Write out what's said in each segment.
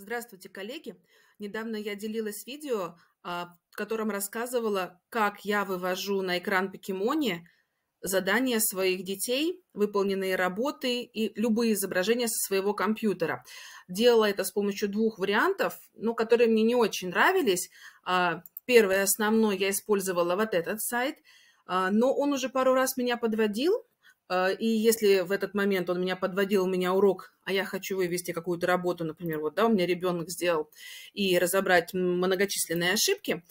Здравствуйте, коллеги! Недавно я делилась видео, а, в котором рассказывала, как я вывожу на экран Покемоне задания своих детей, выполненные работы и любые изображения со своего компьютера. Делала это с помощью двух вариантов, но которые мне не очень нравились. А, первый основной я использовала вот этот сайт, а, но он уже пару раз меня подводил, Э, и если в этот момент он меня подводил, у меня урок, а я хочу вывести какую-то работу, например, вот, да, у меня ребенок сделал, и разобрать многочисленные ошибки,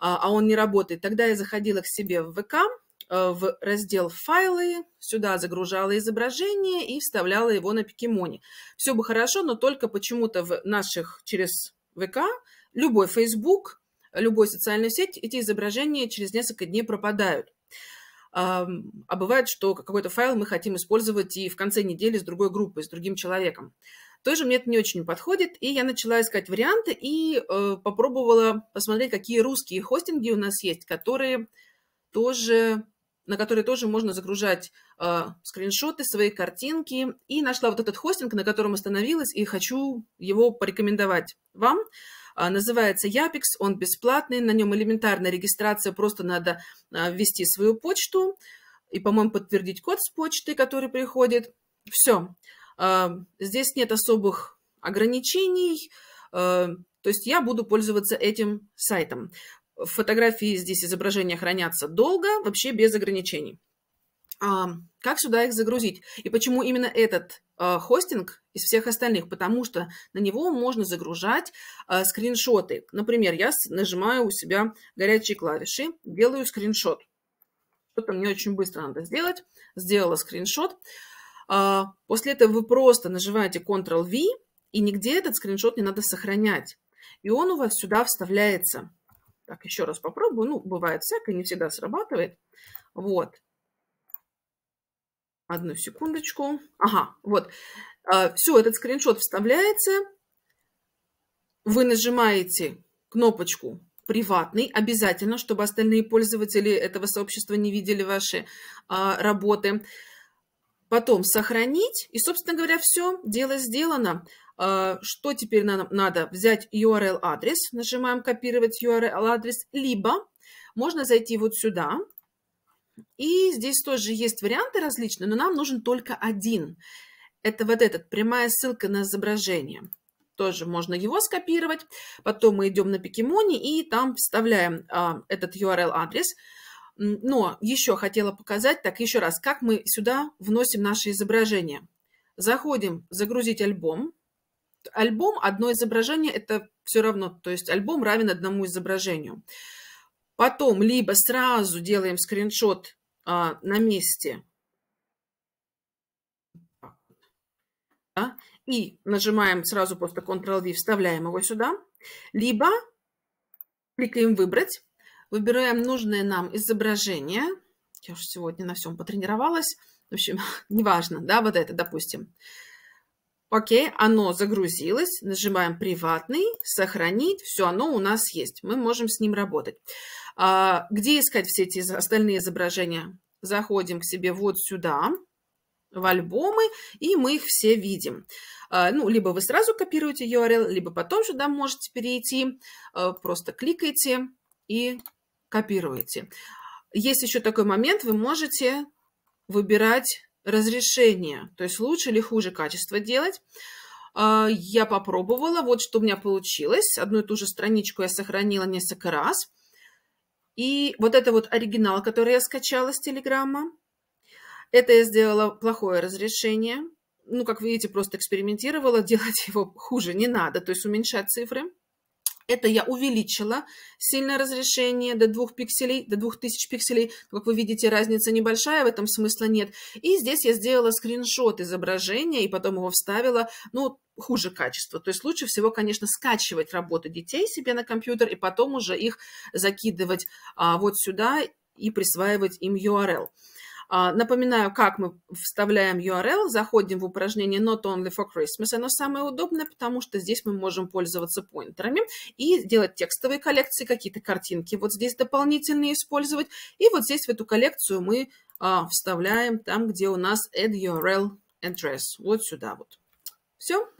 а, а он не работает, тогда я заходила к себе в ВК, э, в раздел «Файлы», сюда загружала изображение и вставляла его на Пикемоне. Все бы хорошо, но только почему-то в наших через ВК, любой Facebook, любой социальную сеть эти изображения через несколько дней пропадают. А бывает, что какой-то файл мы хотим использовать и в конце недели с другой группой, с другим человеком. Тоже мне это не очень подходит, и я начала искать варианты и э, попробовала посмотреть, какие русские хостинги у нас есть, которые тоже, на которые тоже можно загружать э, скриншоты, свои картинки. И нашла вот этот хостинг, на котором остановилась, и хочу его порекомендовать вам. А, называется Япикс, он бесплатный, на нем элементарная регистрация, просто надо а, ввести свою почту и, по-моему, подтвердить код с почты, который приходит. Все. А, здесь нет особых ограничений, то есть я буду пользоваться этим сайтом. Фотографии здесь изображения хранятся долго, вообще без ограничений как сюда их загрузить? И почему именно этот э, хостинг из всех остальных? Потому что на него можно загружать э, скриншоты. Например, я нажимаю у себя горячие клавиши, делаю скриншот. Что-то мне очень быстро надо сделать. Сделала скриншот. А, после этого вы просто нажимаете Ctrl-V, и нигде этот скриншот не надо сохранять. И он у вас сюда вставляется. Так, еще раз попробую. Ну, бывает всякое, не всегда срабатывает. Вот. Одну секундочку. Ага, вот. А, все, этот скриншот вставляется. Вы нажимаете кнопочку «Приватный». Обязательно, чтобы остальные пользователи этого сообщества не видели ваши а, работы. Потом «Сохранить». И, собственно говоря, все, дело сделано. А, что теперь нам надо? Взять URL-адрес. Нажимаем «Копировать URL-адрес». Либо можно зайти вот сюда – и здесь тоже есть варианты различные, но нам нужен только один. Это вот этот, прямая ссылка на изображение. Тоже можно его скопировать. Потом мы идем на Пикемони и там вставляем а, этот URL-адрес. Но еще хотела показать, так еще раз, как мы сюда вносим наше изображение. Заходим, загрузить альбом. Альбом, одно изображение, это все равно, то есть альбом равен одному изображению. Потом либо сразу делаем скриншот а, на месте да, и нажимаем сразу просто Ctrl-V, вставляем его сюда, либо кликаем «Выбрать», выбираем нужное нам изображение. Я уже сегодня на всем потренировалась. В общем, неважно, да, вот это, допустим. Окей, оно загрузилось. Нажимаем «Приватный», «Сохранить». Все, оно у нас есть. Мы можем с ним работать. А, где искать все эти остальные изображения? Заходим к себе вот сюда, в альбомы, и мы их все видим. А, ну, либо вы сразу копируете URL, либо потом сюда можете перейти, а, просто кликаете и копируете. Есть еще такой момент, вы можете выбирать разрешение, то есть лучше или хуже качество делать. А, я попробовала, вот что у меня получилось. Одну и ту же страничку я сохранила несколько раз – и вот это вот оригинал, который я скачала с Телеграма, это я сделала плохое разрешение. Ну, как видите, просто экспериментировала, делать его хуже не надо, то есть уменьшать цифры. Это я увеличила сильное разрешение до 2 пикселей, до 2000 пикселей. Ну, как вы видите, разница небольшая, в этом смысла нет. И здесь я сделала скриншот изображения и потом его вставила, ну, хуже качество. То есть лучше всего, конечно, скачивать работы детей себе на компьютер и потом уже их закидывать а, вот сюда и присваивать им URL. А, напоминаю, как мы вставляем URL, заходим в упражнение Not Only for Christmas. Оно самое удобное, потому что здесь мы можем пользоваться поинтерами и делать текстовые коллекции, какие-то картинки вот здесь дополнительные использовать. И вот здесь в эту коллекцию мы а, вставляем там, где у нас add URL address, вот сюда вот. Все,